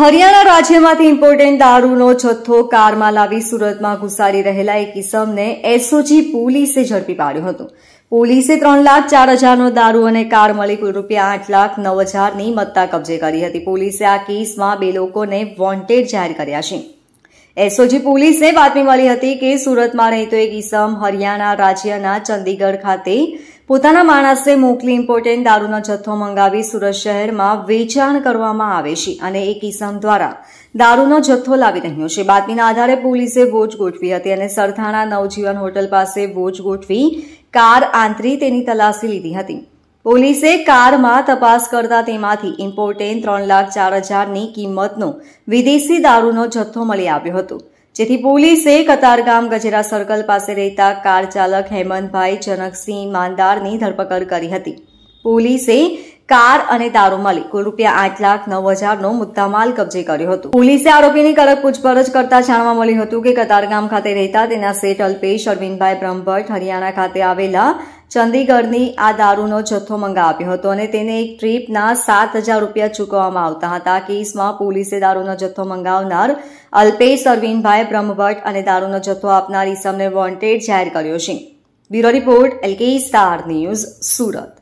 હરિયાણા રાજ્યમાંથી ઇમ્પોર્ટેન્ટ દારૂનો જથ્થો કારમાં લાવી સુરતમાં ઘુસારી રહેલા એક કિસમને એસઓજી પોલીસે ઝડપી પાડ્યો હતો પોલીસે ત્રણ લાખ ચાર હજારનો દારૂ અને કાર મળી કુલ રૂપિયા આઠ લાખ નવ હજારની મત્તા કબજે કરી હતી પોલીસે આ કેસમાં બે લોકોને વોન્ટેડ જાહેર કર્યા છે એસઓજી પોલીસને બાતમી મળી હતી કે સુરતમાં રહેતો એક ઈસમ હરિયાણા રાજ્યના ચંદીગઢ ખાતે પોતાના માણસે મોકલી ઇમ્પોર્ટેન્ટ દારૂનો જથ્થો મંગાવી સુરત શહેરમાં વેચાણ કરવામાં આવે છે અને એક ઈસમ દ્વારા દારૂનો જથ્થો લાવી રહ્યો છે બાતમીના આધારે પોલીસે વોચ ગોઠવી હતી અને સરથાણા નવજીવન હોટલ પાસે વોચ ગોઠવી કાર આંતરી તેની તલાશી લીધી હતી પોલીસે કારમાં તપાસ કરતા તેમાંથી ઇમ્પોર્ટેન ત્રણ લાખ ચાર હજારની કિંમતનો વિદેશી દારૂનો જથ્થો મળી આવ્યો હતો જેથી પોલીસે કતારગામ ગજેરા સર્કલ પાસે રહેતા કાર ચાલક હેમંતભાઈ જનકસિંહ માંદારની ધરપકડ કરી હતી પોલીસે કાર અને દારૂ મળી કુલ રૂપિયા આઠ લાખ નવ હજારનો મુદ્દામાલ કબજે કર્યો હતો પોલીસે આરોપીની કડક પૂછપરછ કરતા જાણવા મળ્યું હતું કે કતારગામ ખાતે રહેતા તેના શેઠ અલ્પેશ અરવિંદભાઈ બ્રહ્મભટ્ટ હરિયાણા ખાતે આવેલા ચંદીગઢની આ દારૂનો જથ્થો મંગાવ્યો હતો અને તેને એક ટ્રીપના સાત હજાર રૂપિયા ચૂકવવામાં આવતા હતા કેસમાં પોલીસે દારૂનો જથ્થો મંગાવનાર અલ્પેશ અરવિંદભાઈ બ્રહ્મભટ્ટ અને દારૂનો જથ્થો આપનાર ઈસમને વોન્ટેડ જાહેર કર્યો છે bureau report L K star news Surat